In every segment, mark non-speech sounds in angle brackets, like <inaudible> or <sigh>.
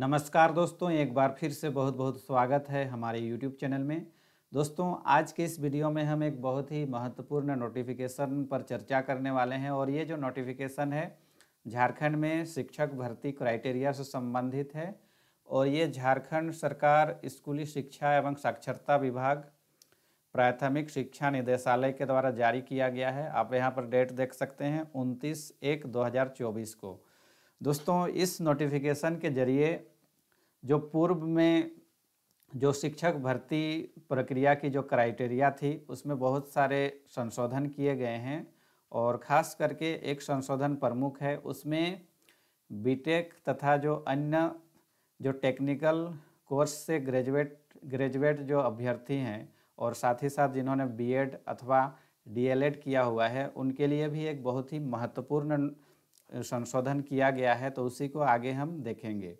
नमस्कार दोस्तों एक बार फिर से बहुत बहुत स्वागत है हमारे YouTube चैनल में दोस्तों आज के इस वीडियो में हम एक बहुत ही महत्वपूर्ण नोटिफिकेशन पर चर्चा करने वाले हैं और ये जो नोटिफिकेशन है झारखंड में शिक्षक भर्ती क्राइटेरिया से संबंधित है और ये झारखंड सरकार स्कूली शिक्षा एवं साक्षरता विभाग प्राथमिक शिक्षा निदेशालय के द्वारा जारी किया गया है आप यहाँ पर डेट देख सकते हैं उनतीस एक दो को दोस्तों इस नोटिफिकेशन के ज़रिए जो पूर्व में जो शिक्षक भर्ती प्रक्रिया की जो क्राइटेरिया थी उसमें बहुत सारे संशोधन किए गए हैं और ख़ास करके एक संशोधन प्रमुख है उसमें बीटेक तथा जो अन्य जो टेक्निकल कोर्स से ग्रेजुएट ग्रेजुएट जो अभ्यर्थी हैं और साथ ही साथ जिन्होंने बीएड अथवा डीएलएड किया हुआ है उनके लिए भी एक बहुत ही महत्वपूर्ण संशोधन किया गया है तो उसी को आगे हम देखेंगे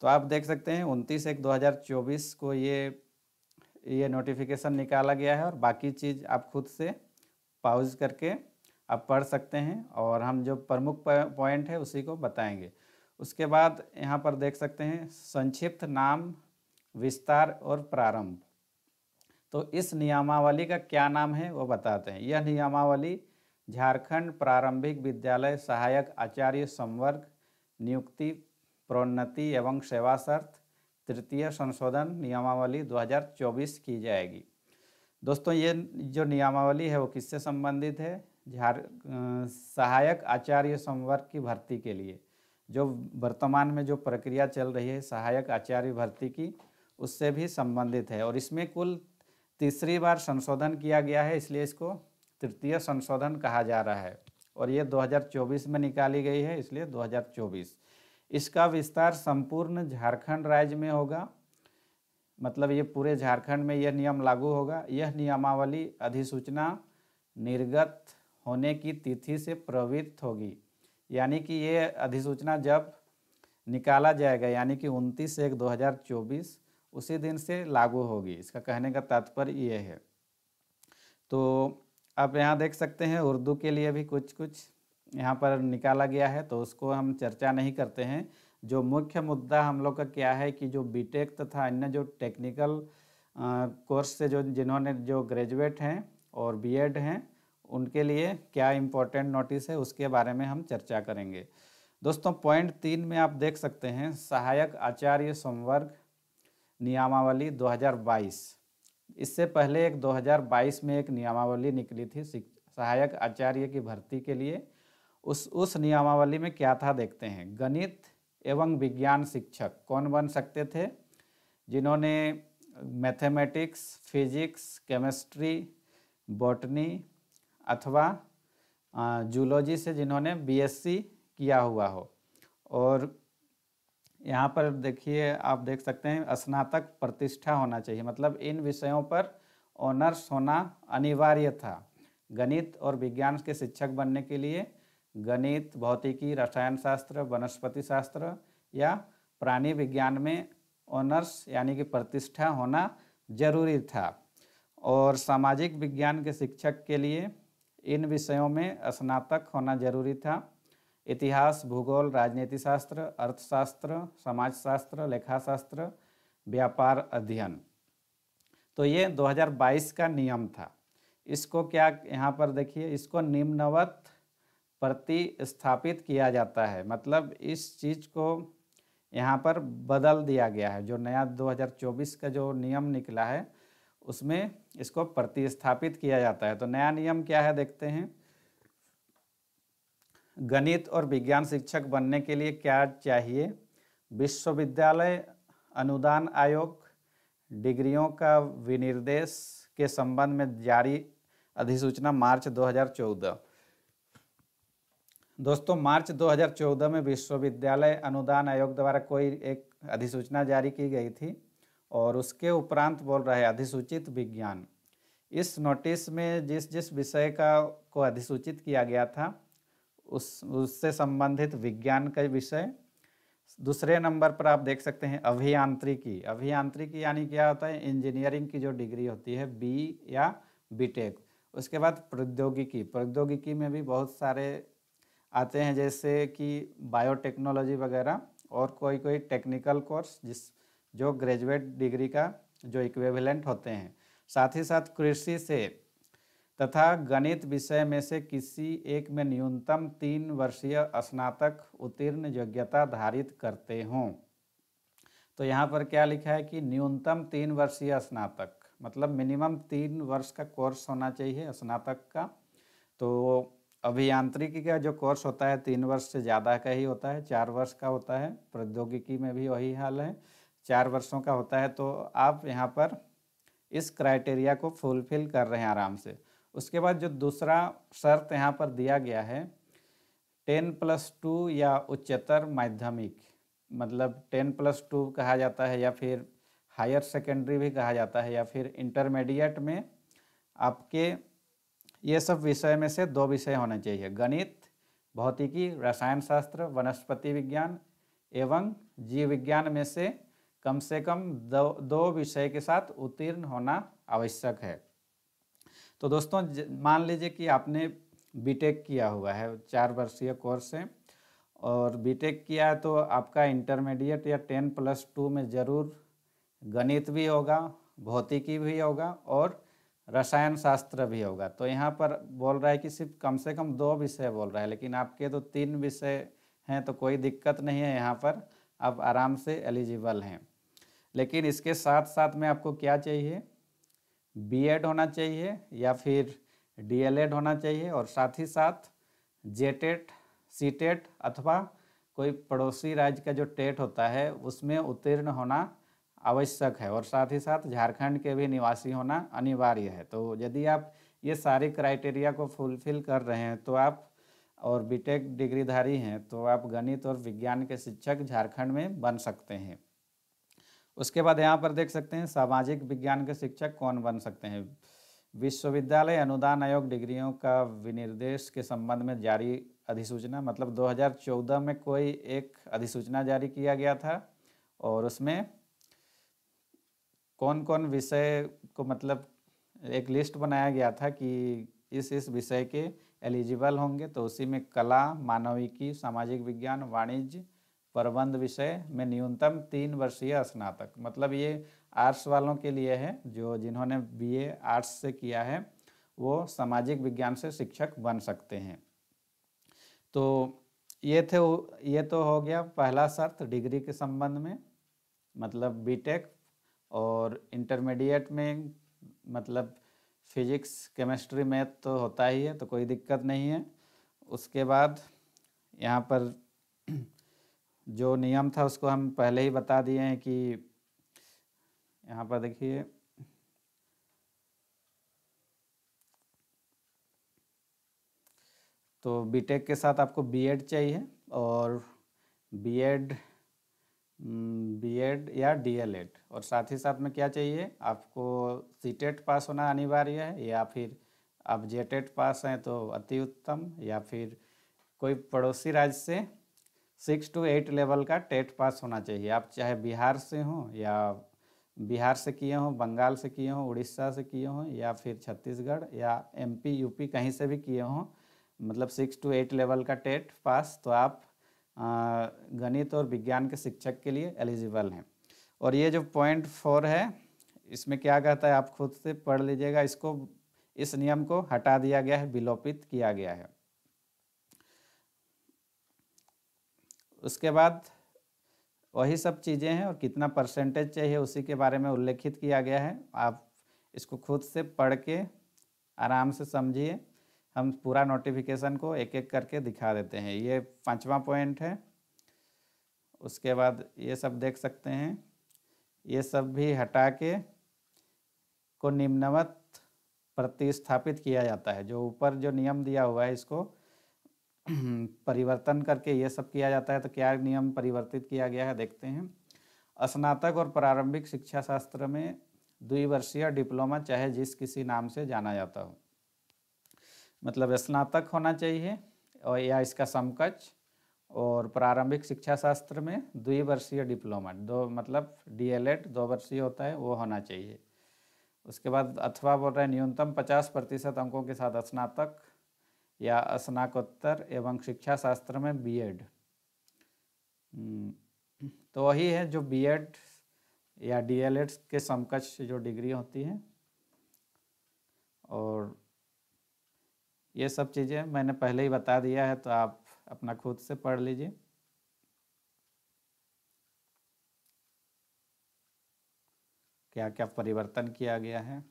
तो आप देख सकते हैं उनतीस एक 2024 को ये ये नोटिफिकेशन निकाला गया है और बाकी चीज़ आप खुद से पाउज करके आप पढ़ सकते हैं और हम जो प्रमुख पॉइंट है उसी को बताएंगे उसके बाद यहाँ पर देख सकते हैं संक्षिप्त नाम विस्तार और प्रारंभ तो इस नियमावली का क्या नाम है वो बताते हैं यह नियमावली झारखंड प्रारंभिक विद्यालय सहायक आचार्य संवर्ग नियुक्ति प्रोन्नति एवं सेवा शर्त तृतीय संशोधन नियमावली 2024 की जाएगी दोस्तों ये जो नियमावली है वो किससे संबंधित है झार सहायक आचार्य संवर्ग की भर्ती के लिए जो वर्तमान में जो प्रक्रिया चल रही है सहायक आचार्य भर्ती की उससे भी संबंधित है और इसमें कुल तीसरी बार संशोधन किया गया है इसलिए इसको तृतीय संशोधन कहा जा रहा है और ये 2024 में निकाली गई है इसलिए 2024 इसका विस्तार संपूर्ण झारखंड राज्य में होगा मतलब ये पूरे झारखंड में यह नियम लागू होगा यह नियमावली अधिसूचना निर्गत होने की तिथि से प्रवृत्त होगी यानी कि ये अधिसूचना जब निकाला जाएगा यानी कि उनतीस एक 2024 उसी दिन से लागू होगी इसका कहने का तात्पर्य ये है तो आप यहाँ देख सकते हैं उर्दू के लिए भी कुछ कुछ यहाँ पर निकाला गया है तो उसको हम चर्चा नहीं करते हैं जो मुख्य मुद्दा हम लोग का क्या है कि जो बीटेक तथा अन्य जो टेक्निकल कोर्स से जो जिन्होंने जो ग्रेजुएट हैं और बीएड हैं उनके लिए क्या इम्पोर्टेंट नोटिस है उसके बारे में हम चर्चा करेंगे दोस्तों पॉइंट तीन में आप देख सकते हैं सहायक आचार्य संवर्ग नियमावली 2022 इससे पहले एक 2022 में एक नियमावली निकली थी सहायक आचार्य की भर्ती के लिए उस उस नियमावली में क्या था देखते हैं गणित एवं विज्ञान शिक्षक कौन बन सकते थे जिन्होंने मैथमेटिक्स फिजिक्स केमिस्ट्री बॉटनी अथवा जूलॉजी से जिन्होंने बीएससी किया हुआ हो और यहाँ पर देखिए आप देख सकते हैं स्नातक प्रतिष्ठा होना चाहिए मतलब इन विषयों पर ऑनर्स होना अनिवार्य था गणित और विज्ञान के शिक्षक बनने के लिए गणित भौतिकी रसायन शास्त्र वनस्पति शास्त्र या प्राणी विज्ञान में ऑनर्स यानी कि प्रतिष्ठा होना जरूरी था और सामाजिक विज्ञान के शिक्षक के लिए इन विषयों में स्नातक होना जरूरी था इतिहास भूगोल राजनीति शास्त्र अर्थशास्त्र समाजशास्त्र लेखाशास्त्र व्यापार अध्ययन तो ये 2022 का नियम था इसको क्या यहाँ पर देखिए इसको निम्नवत प्रतिस्थापित किया जाता है मतलब इस चीज़ को यहाँ पर बदल दिया गया है जो नया 2024 का जो नियम निकला है उसमें इसको प्रतिस्थापित किया जाता है तो नया नियम क्या है देखते हैं गणित और विज्ञान शिक्षक बनने के लिए क्या चाहिए विश्वविद्यालय अनुदान आयोग डिग्रियों का विनिर्देश के संबंध में जारी अधिसूचना मार्च 2014 दोस्तों मार्च 2014 में विश्वविद्यालय अनुदान आयोग द्वारा कोई एक अधिसूचना जारी की गई थी और उसके उपरांत बोल रहे अधिसूचित विज्ञान इस नोटिस में जिस जिस विषय का को अधिसूचित किया गया था उस उससे संबंधित विज्ञान का विषय दूसरे नंबर पर आप देख सकते हैं अभियांत्रिकी अभियांत्रिकी यानी क्या होता है इंजीनियरिंग की जो डिग्री होती है बी या बीटेक उसके बाद प्रौद्योगिकी प्रौद्योगिकी में भी बहुत सारे आते हैं जैसे कि बायोटेक्नोलॉजी वगैरह और कोई कोई टेक्निकल कोर्स जिस जो ग्रेजुएट डिग्री का जो इक्वेवलेंट होते हैं साथ ही साथ कृषि से तथा गणित विषय में से किसी एक में न्यूनतम तीन वर्षीय स्नातक उत्तीर्ण योग्यता धारित करते हों तो यहाँ पर क्या लिखा है कि न्यूनतम तीन वर्षीय स्नातक मतलब मिनिमम तीन वर्ष का कोर्स होना चाहिए स्नातक का तो अभियांत्रिकी का जो कोर्स होता है तीन वर्ष से ज़्यादा का ही होता है चार वर्ष का होता है प्रौद्योगिकी में भी वही हाल है चार वर्षों का होता है तो आप यहाँ पर इस क्राइटेरिया को फुलफिल कर रहे हैं आराम से उसके बाद जो दूसरा शर्त यहाँ पर दिया गया है टेन प्लस टू या उच्चतर माध्यमिक मतलब टेन प्लस टू कहा जाता है या फिर हायर सेकेंडरी भी कहा जाता है या फिर इंटरमीडिएट में आपके ये सब विषय में से दो विषय होने चाहिए गणित भौतिकी रसायन शास्त्र वनस्पति विज्ञान एवं जीव विज्ञान में से कम से कम दो दो विषय के साथ उत्तीर्ण होना आवश्यक है तो दोस्तों मान लीजिए कि आपने बीटेक किया हुआ है चार वर्षीय कोर्स है और बीटेक किया है तो आपका इंटरमीडिएट या टेन प्लस टू में ज़रूर गणित भी होगा भौतिकी भी होगा और रसायन शास्त्र भी होगा तो यहाँ पर बोल रहा है कि सिर्फ कम से कम दो विषय बोल रहा है लेकिन आपके तो तीन विषय हैं तो कोई दिक्कत नहीं है यहाँ पर आप आराम से एलिजिबल हैं लेकिन इसके साथ साथ में आपको क्या चाहिए बीएड होना चाहिए या फिर डीएलएड होना चाहिए और साथ ही साथ जेटेट सीटेट अथवा कोई पड़ोसी राज्य का जो टेट होता है उसमें उत्तीर्ण होना आवश्यक है और साथ ही साथ झारखंड के भी निवासी होना अनिवार्य है तो यदि आप ये सारे क्राइटेरिया को फुलफिल कर रहे हैं तो आप और बीटेक डिग्रीधारी हैं तो आप गणित और विज्ञान के शिक्षक झारखंड में बन सकते हैं उसके बाद यहाँ पर देख सकते हैं सामाजिक विज्ञान के शिक्षक कौन बन सकते हैं विश्वविद्यालय अनुदान आयोग डिग्रियों का विनिर्देश के संबंध में जारी अधिसूचना मतलब 2014 में कोई एक अधिसूचना जारी किया गया था और उसमें कौन कौन विषय को मतलब एक लिस्ट बनाया गया था कि इस इस विषय के एलिजिबल होंगे तो उसी में कला मानविकी सामाजिक विज्ञान वाणिज्य प्रबंध विषय में न्यूनतम तीन वर्षीय स्नातक मतलब ये आर्ट्स वालों के लिए है जो जिन्होंने बीए आर्ट्स से किया है वो सामाजिक विज्ञान से शिक्षक बन सकते हैं तो ये थे ये तो हो गया पहला शर्त डिग्री के संबंध में मतलब बीटेक और इंटरमीडिएट में मतलब फिजिक्स केमिस्ट्री मैथ तो होता ही है तो कोई दिक्कत नहीं है उसके बाद यहाँ पर जो नियम था उसको हम पहले ही बता दिए हैं कि यहाँ पर देखिए तो बीटेक के साथ आपको बीएड चाहिए और बीएड बीएड हम्म, या डीएलएड और साथ ही साथ में क्या चाहिए आपको सीटेट पास होना अनिवार्य है या फिर आप जेटेट पास हैं तो अति उत्तम या फिर कोई पड़ोसी राज्य से सिक्स टू एट लेवल का टेट पास होना चाहिए आप चाहे बिहार से हों या बिहार से किए हों बंगाल से किए हों उड़ीसा से किए हों या फिर छत्तीसगढ़ या एमपी यूपी कहीं से भी किए हों मतलब सिक्स टू एट लेवल का टेट पास तो आप गणित और विज्ञान के शिक्षक के लिए एलिजिबल हैं और ये जो पॉइंट फोर है इसमें क्या कहता है आप खुद से पढ़ लीजिएगा इसको इस नियम को हटा दिया गया है विलोपित किया गया है उसके बाद वही सब चीज़ें हैं और कितना परसेंटेज चाहिए उसी के बारे में उल्लेखित किया गया है आप इसको खुद से पढ़ के आराम से समझिए हम पूरा नोटिफिकेशन को एक एक करके दिखा देते हैं ये पाँचवा पॉइंट है उसके बाद ये सब देख सकते हैं ये सब भी हटा के को निम्नवत प्रतिस्थापित किया जाता है जो ऊपर जो नियम दिया हुआ है इसको <clears throat> परिवर्तन करके ये सब किया जाता है तो क्या नियम परिवर्तित किया गया है देखते हैं स्नातक और प्रारंभिक शिक्षा शास्त्र में द्विवर्षीय डिप्लोमा चाहे जिस किसी नाम से जाना जाता हो मतलब स्नातक होना चाहिए और या इसका समकक्ष और प्रारंभिक शिक्षा शास्त्र में द्विवर्षीय डिप्लोमा दो मतलब डी एड दो वर्षीय होता है वो होना चाहिए उसके बाद अथवा बोल रहे न्यूनतम पचास प्रतिशत अंकों के साथ स्नातक या स्नाकोत्तर एवं शिक्षा शास्त्र में बीएड हम्म, तो वही है जो बीएड या डीएलएड के समकक्ष जो डिग्री होती है और ये सब चीज़ें मैंने पहले ही बता दिया है तो आप अपना खुद से पढ़ लीजिए क्या क्या परिवर्तन किया गया है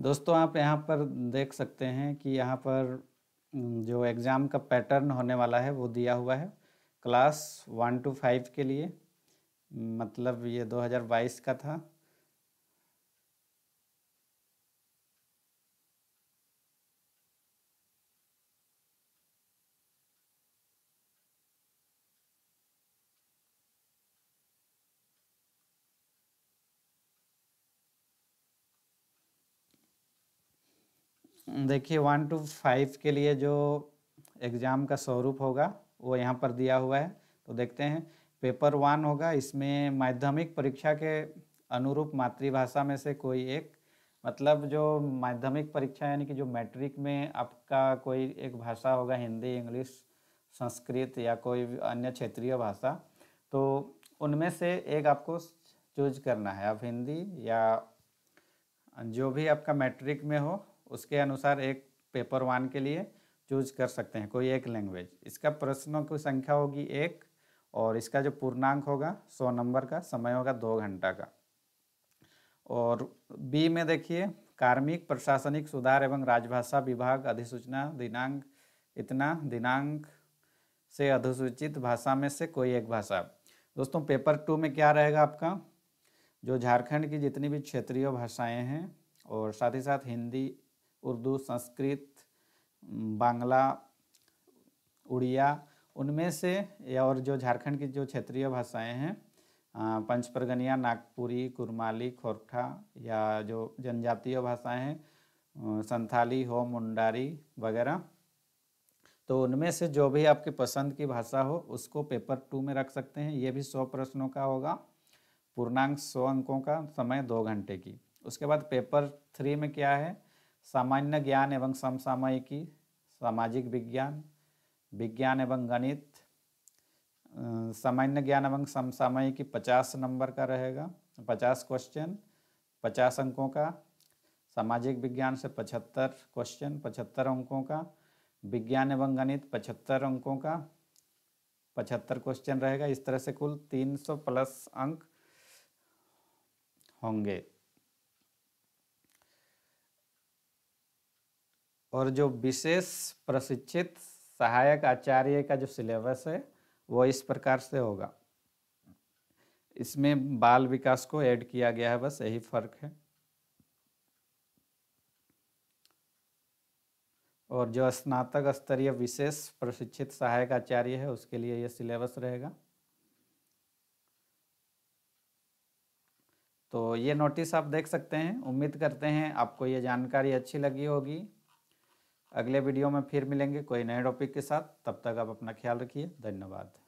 दोस्तों आप यहाँ पर देख सकते हैं कि यहाँ पर जो एग्ज़ाम का पैटर्न होने वाला है वो दिया हुआ है क्लास वन टू फाइव के लिए मतलब ये 2022 का था देखिए वन टू फाइव के लिए जो एग्ज़ाम का स्वरूप होगा वो यहाँ पर दिया हुआ है तो देखते हैं पेपर वन होगा इसमें माध्यमिक परीक्षा के अनुरूप मातृभाषा में से कोई एक मतलब जो माध्यमिक परीक्षा यानी कि जो मैट्रिक में आपका कोई एक भाषा होगा हिंदी इंग्लिश संस्कृत या कोई अन्य क्षेत्रीय भाषा तो उनमें से एक आपको चूज करना है आप हिंदी या जो भी आपका मैट्रिक में हो उसके अनुसार एक पेपर वन के लिए चूज कर सकते हैं कोई एक लैंग्वेज इसका प्रश्नों की संख्या होगी एक और इसका जो पूर्णांक होगा सौ नंबर का समय होगा दो घंटा का और बी में देखिए कार्मिक प्रशासनिक सुधार एवं राजभाषा विभाग अधिसूचना दिनांक इतना दिनांक से अधिसूचित भाषा में से कोई एक भाषा दोस्तों पेपर टू में क्या रहेगा आपका जो झारखंड की जितनी भी क्षेत्रीय भाषाएं हैं और साथ ही साथ हिंदी उर्दू संस्कृत बांग्ला उड़िया उनमें से और जो झारखंड की जो क्षेत्रीय भाषाएं हैं पंच नागपुरी कुरमाली खोरठा या जो जनजातीय भाषाएं हैं संथाली हो मुंडारी वगैरह तो उनमें से जो भी आपकी पसंद की भाषा हो उसको पेपर टू में रख सकते हैं ये भी सौ प्रश्नों का होगा पूर्णांक सौ अंकों का समय दो घंटे की उसके बाद पेपर थ्री में क्या है सामान्य ज्ञान एवं समसामयिकी सामाजिक विज्ञान विज्ञान एवं गणित सामान्य ज्ञान एवं समसामयिकी पचास नंबर का रहेगा पचास क्वेश्चन पचास अंकों का सामाजिक विज्ञान से पचहत्तर क्वेश्चन पचहत्तर अंकों का विज्ञान एवं गणित पचहत्तर अंकों का पचहत्तर क्वेश्चन रहेगा इस तरह से कुल तीन सौ प्लस अंक होंगे और जो विशेष प्रशिक्षित सहायक आचार्य का जो सिलेबस है वो इस प्रकार से होगा इसमें बाल विकास को ऐड किया गया है बस यही फर्क है और जो स्नातक स्तरीय विशेष प्रशिक्षित सहायक आचार्य है उसके लिए यह सिलेबस रहेगा तो ये नोटिस आप देख सकते हैं उम्मीद करते हैं आपको ये जानकारी अच्छी लगी होगी अगले वीडियो में फिर मिलेंगे कोई नए टॉपिक के साथ तब तक आप अपना ख्याल रखिए धन्यवाद